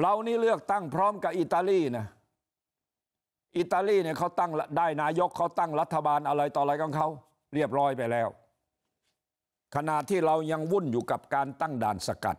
เรานี่เลือกตั้งพร้อมกับอิตาลีนะ อิตาลีเนี่ยเขาตั้งได้นายกเขาตั้งรัฐบาลอะไรต่ออะไรของเขา เรียบร้อยไปแล้ว ขณะที่เรายังวุ่นอยู่กับการตั้งด่านสกัด